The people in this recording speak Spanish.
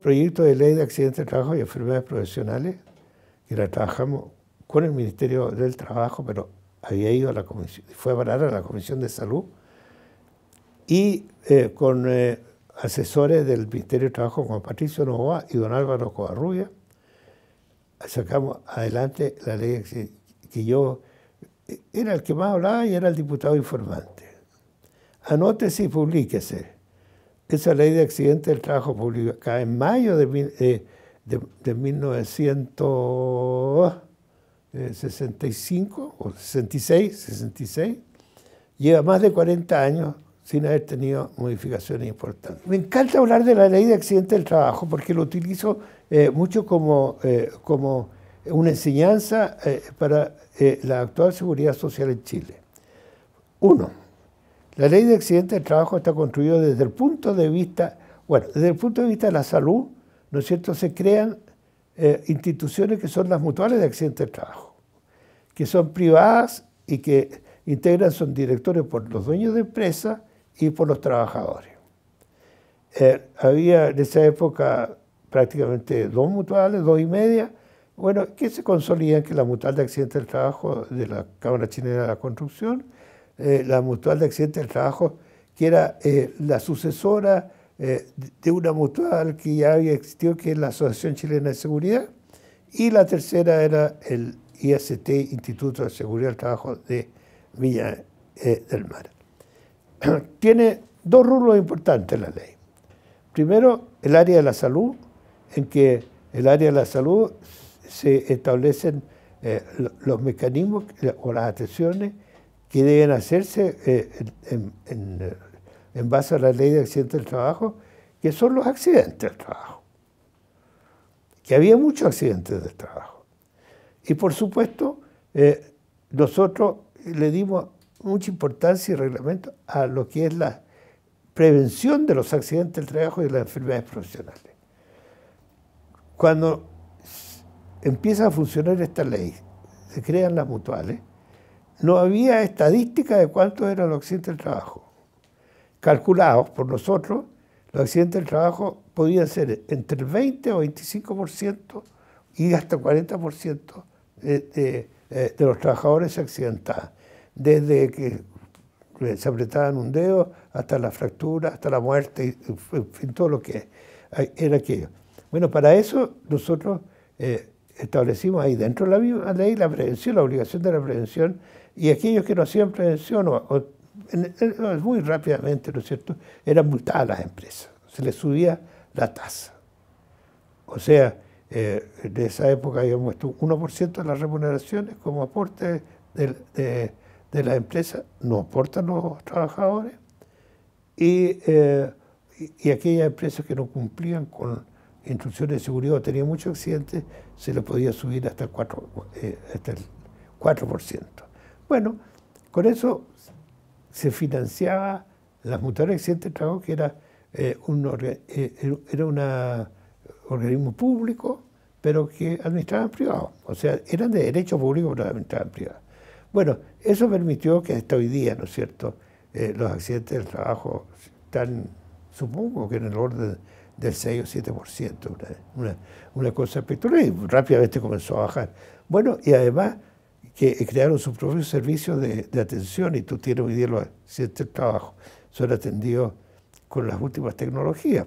proyecto de ley de accidentes de trabajo y enfermedades profesionales, que la trabajamos con el Ministerio del Trabajo, pero había ido a la comisión, fue a parar a la Comisión de Salud, y eh, con eh, asesores del Ministerio de Trabajo, como Patricio Novoa y don Álvaro Covarrubia, sacamos adelante la ley que, yo eh, era el que más hablaba y era el diputado informante. Anótese y publíquese esa ley de accidente del trabajo publicada en mayo de, eh, de, 1965 eh, o 66, 66, lleva más de 40 años sin haber tenido modificaciones importantes. Me encanta hablar de la ley de accidente del trabajo porque lo utilizo eh, mucho como, como una enseñanza para la actual seguridad social en Chile. Uno, la ley de accidente de trabajo está construida desde el punto de vista, bueno, desde el punto de vista de la salud, ¿no es cierto? Se crean eh, instituciones que son las mutuales de accidente de trabajo, que son privadas y que integran, son directores por los dueños de empresas y por los trabajadores. Eh, había en esa época prácticamente dos mutuales, dos y media, bueno, que se consolidan que la mutual de accidentes del trabajo de la Cámara Chilena de la Construcción eh, la Mutual de Accidentes del Trabajo, que era eh, la sucesora eh, de una mutual que ya había existido, que es la Asociación Chilena de Seguridad, y la tercera era el IST, Instituto de Seguridad del Trabajo de Villa del Mar. Tiene dos rulos importantes la ley. Primero, el área de la salud, en que el área de la salud se establecen los mecanismos o las atenciones que deben hacerse eh, en, base a la ley de accidentes del trabajo, que son los accidentes del trabajo. Que había muchos accidentes del trabajo. Y por supuesto, eh, nosotros le dimos mucha importancia y reglamento a lo que es la prevención de los accidentes del trabajo y de las enfermedades profesionales. Cuando empieza a funcionar esta ley, se crean las mutuales, no había estadística de cuánto era el accidentes del trabajo. Calculados por nosotros, los accidentes del trabajo podían ser entre el 20 o 25% y hasta el 40% de, eh, de, los trabajadores accidentados, desde que se apretaban un dedo hasta la fractura, hasta la muerte, en fin, todo lo que era aquello. Bueno, para eso nosotros eh, establecimos ahí dentro de la misma ley la prevención, la obligación de la prevención, y aquellos que no hacían prevención, muy rápidamente, ¿no es cierto?, eran multadas las empresas, se les subía la tasa. O sea, eh, esa época habíamos puesto 1% de las remuneraciones como aporte de, de, las empresas, no aportan los trabajadores, y eh, aquellas empresas que no cumplían con instrucciones de seguridad tenía muchos accidentes, se lo podía subir hasta el 4%. Eh, el 4%. Bueno, con eso se financiaba las mutuales de accidentes de trabajo, que era, eh, un, eh, era una, organismo público, pero que administraban privado. O sea, eran de derecho público, pero administraban privado. Bueno, eso permitió que hasta hoy día, ¿no es cierto?, los accidentes del trabajo están, supongo que en el orden del 6 o 7%, una, una, una cosa espectacular, y rápidamente comenzó a bajar. Bueno, y además que crearon su propio servicio de, de atención y tú tienes hoy día los trabajo, son atendidos con las últimas tecnologías.